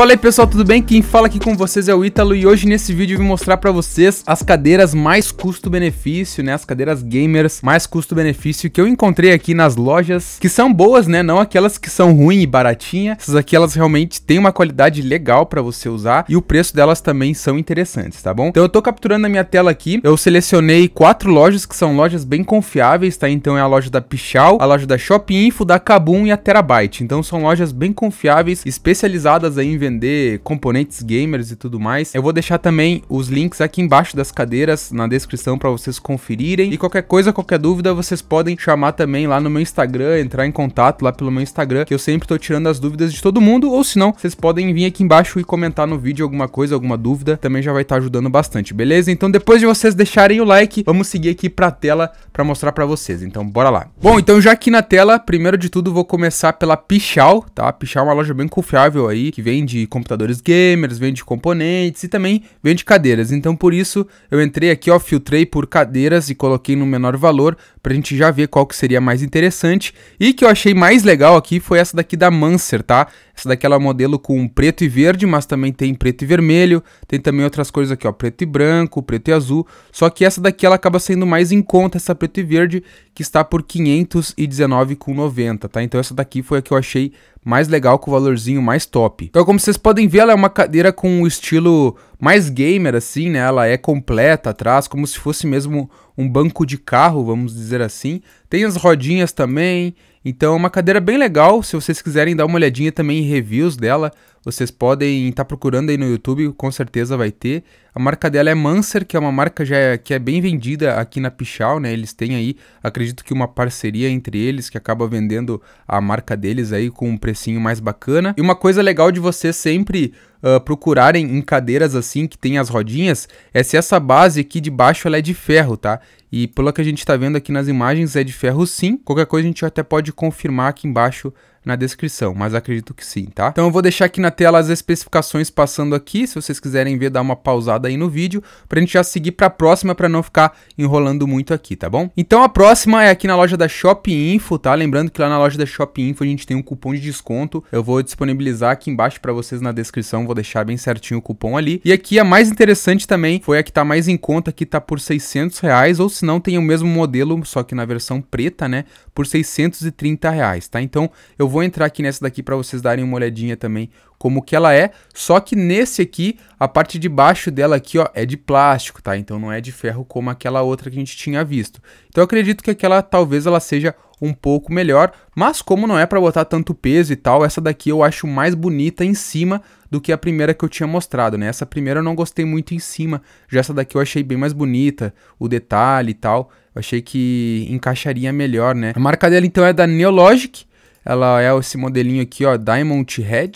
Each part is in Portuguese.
Fala aí pessoal, tudo bem? Quem fala aqui com vocês é o Ítalo e hoje nesse vídeo eu vim mostrar para vocês as cadeiras mais custo-benefício, né? As cadeiras gamers mais custo-benefício que eu encontrei aqui nas lojas, que são boas, né? Não aquelas que são ruim e baratinhas. Essas aqui elas realmente têm uma qualidade legal para você usar e o preço delas também são interessantes, tá bom? Então eu tô capturando na minha tela aqui, eu selecionei quatro lojas que são lojas bem confiáveis, tá? Então é a loja da Pichal, a loja da Shop Info, da Kabum e a Terabyte. Então são lojas bem confiáveis, especializadas aí em vender vender componentes gamers e tudo mais. Eu vou deixar também os links aqui embaixo das cadeiras na descrição para vocês conferirem. E qualquer coisa, qualquer dúvida, vocês podem chamar também lá no meu Instagram, entrar em contato lá pelo meu Instagram, que eu sempre tô tirando as dúvidas de todo mundo, ou se não, vocês podem vir aqui embaixo e comentar no vídeo alguma coisa, alguma dúvida, também já vai estar tá ajudando bastante, beleza? Então depois de vocês deixarem o like, vamos seguir aqui pra tela para mostrar para vocês. Então bora lá. Bom, então já aqui na tela, primeiro de tudo vou começar pela Pichal, tá? Pichal é uma loja bem confiável aí, que vende computadores gamers, vende componentes e também vende cadeiras. Então por isso eu entrei aqui, ó, filtrei por cadeiras e coloquei no menor valor pra gente já ver qual que seria mais interessante. E que eu achei mais legal aqui foi essa daqui da Manser, tá? Essa daquela é modelo com preto e verde, mas também tem preto e vermelho, tem também outras coisas aqui, ó, preto e branco, preto e azul. Só que essa daqui ela acaba sendo mais em conta essa preto e verde, que está por 519,90, tá? Então essa daqui foi a que eu achei mais legal com o valorzinho mais top. Então como vocês podem ver, ela é uma cadeira com um estilo mais gamer, assim, né? Ela é completa atrás, como se fosse mesmo um banco de carro, vamos dizer assim, tem as rodinhas também, então é uma cadeira bem legal. Se vocês quiserem dar uma olhadinha também em reviews dela, vocês podem estar tá procurando aí no YouTube, com certeza vai ter. A marca dela é Manser, que é uma marca já que é bem vendida aqui na Pichal, né? Eles têm aí, acredito que uma parceria entre eles que acaba vendendo a marca deles aí com um precinho mais bacana. E uma coisa legal de vocês sempre uh, procurarem em cadeiras assim que tem as rodinhas é se essa base aqui de baixo ela é de ferro, tá? E pelo que a gente está vendo aqui nas imagens, é de ferro sim. Qualquer coisa a gente até pode confirmar aqui embaixo na descrição, mas acredito que sim, tá? Então eu vou deixar aqui na tela as especificações passando aqui, se vocês quiserem ver, dá uma pausada aí no vídeo, pra gente já seguir pra próxima, pra não ficar enrolando muito aqui, tá bom? Então a próxima é aqui na loja da Shop Info, tá? Lembrando que lá na loja da Shop Info a gente tem um cupom de desconto, eu vou disponibilizar aqui embaixo pra vocês na descrição, vou deixar bem certinho o cupom ali. E aqui a mais interessante também foi a que tá mais em conta, que tá por 600 reais, ou se não tem o mesmo modelo, só que na versão preta, né, por 630 reais, tá? Então eu vou entrar aqui nessa daqui para vocês darem uma olhadinha também como que ela é. Só que nesse aqui, a parte de baixo dela aqui, ó, é de plástico, tá? Então não é de ferro como aquela outra que a gente tinha visto. Então eu acredito que aquela talvez ela seja um pouco melhor, mas como não é para botar tanto peso e tal, essa daqui eu acho mais bonita em cima do que a primeira que eu tinha mostrado, né? Essa primeira eu não gostei muito em cima, já essa daqui eu achei bem mais bonita, o detalhe e tal, eu achei que encaixaria melhor, né? A marca dela então é da Neologic, ela é esse modelinho aqui, ó, Diamond Red.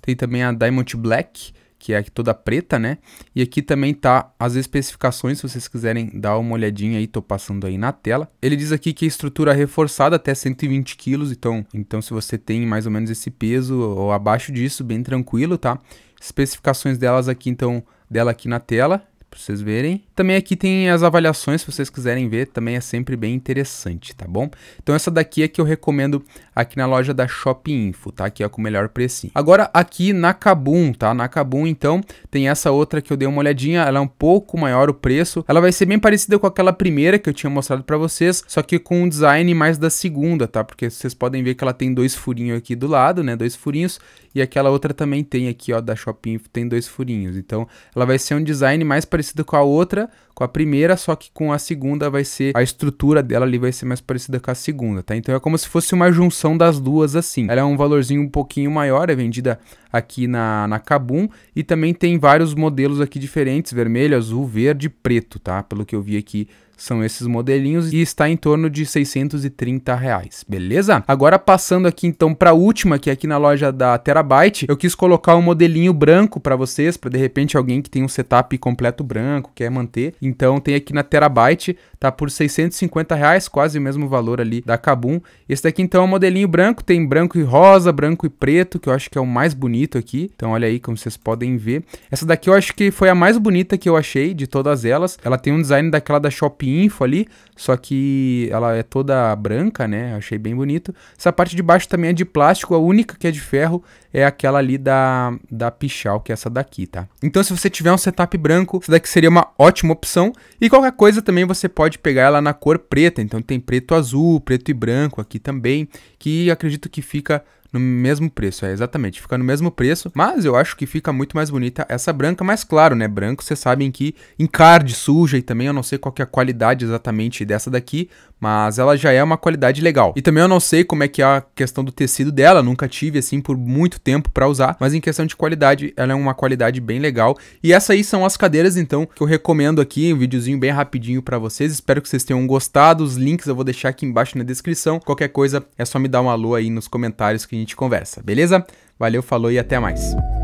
Tem também a Diamond Black, que é toda preta, né? E aqui também tá as especificações, se vocês quiserem dar uma olhadinha aí, tô passando aí na tela. Ele diz aqui que a estrutura é reforçada até 120 kg, então, então se você tem mais ou menos esse peso ou abaixo disso, bem tranquilo, tá? Especificações delas aqui, então, dela aqui na tela para vocês verem. Também aqui tem as avaliações, se vocês quiserem ver, também é sempre bem interessante, tá bom? Então essa daqui é que eu recomendo aqui na loja da Shop Info, tá? Que é com o melhor precinho. Agora aqui na Kabum, tá? Na Kabum, então, tem essa outra que eu dei uma olhadinha, ela é um pouco maior o preço. Ela vai ser bem parecida com aquela primeira que eu tinha mostrado para vocês, só que com um design mais da segunda, tá? Porque vocês podem ver que ela tem dois furinhos aqui do lado, né? Dois furinhos e aquela outra também tem aqui, ó, da shopping tem dois furinhos. Então, ela vai ser um design mais parecido com a outra, com a primeira, só que com a segunda vai ser a estrutura dela ali vai ser mais parecida com a segunda, tá? Então é como se fosse uma junção das duas assim. Ela é um valorzinho um pouquinho maior, é vendida aqui na, na Kabum e também tem vários modelos aqui diferentes, vermelho, azul, verde, preto, tá? Pelo que eu vi aqui são esses modelinhos e está em torno de 630 reais, beleza? Agora passando aqui então para a última que é aqui na loja da Terabyte, eu quis colocar um modelinho branco para vocês, para de repente alguém que tem um setup completo branco quer manter. Então tem aqui na Terabyte, tá por 650 reais, quase o mesmo valor ali da Kabum. Esse daqui então é um modelinho branco, tem branco e rosa, branco e preto, que eu acho que é o mais bonito aqui. Então olha aí como vocês podem ver. Essa daqui eu acho que foi a mais bonita que eu achei de todas elas. Ela tem um design daquela da Shop Info ali, só que ela é toda branca, né? Eu achei bem bonito. Essa parte de baixo também é de plástico, a única que é de ferro é aquela ali da, da Pichal, que é essa daqui, tá? Então se você tiver um setup branco, essa daqui seria uma ótima opção opção. E qualquer coisa também você pode pegar ela na cor preta. Então tem preto azul, preto e branco aqui também, que acredito que fica no mesmo preço, é exatamente, fica no mesmo preço, mas eu acho que fica muito mais bonita essa branca, mas claro, né, branco vocês sabem que encarde, suja e também eu não sei qual é a qualidade exatamente dessa daqui, mas ela já é uma qualidade legal. E também eu não sei como é que é a questão do tecido dela, nunca tive assim por muito tempo para usar, mas em questão de qualidade, ela é uma qualidade bem legal. E essas aí são as cadeiras então que eu recomendo aqui, um videozinho bem rapidinho para vocês. Espero que vocês tenham gostado. Os links eu vou deixar aqui embaixo na descrição. Qualquer coisa é só me dar um alô aí nos comentários que a gente conversa, beleza? Valeu, falou e até mais.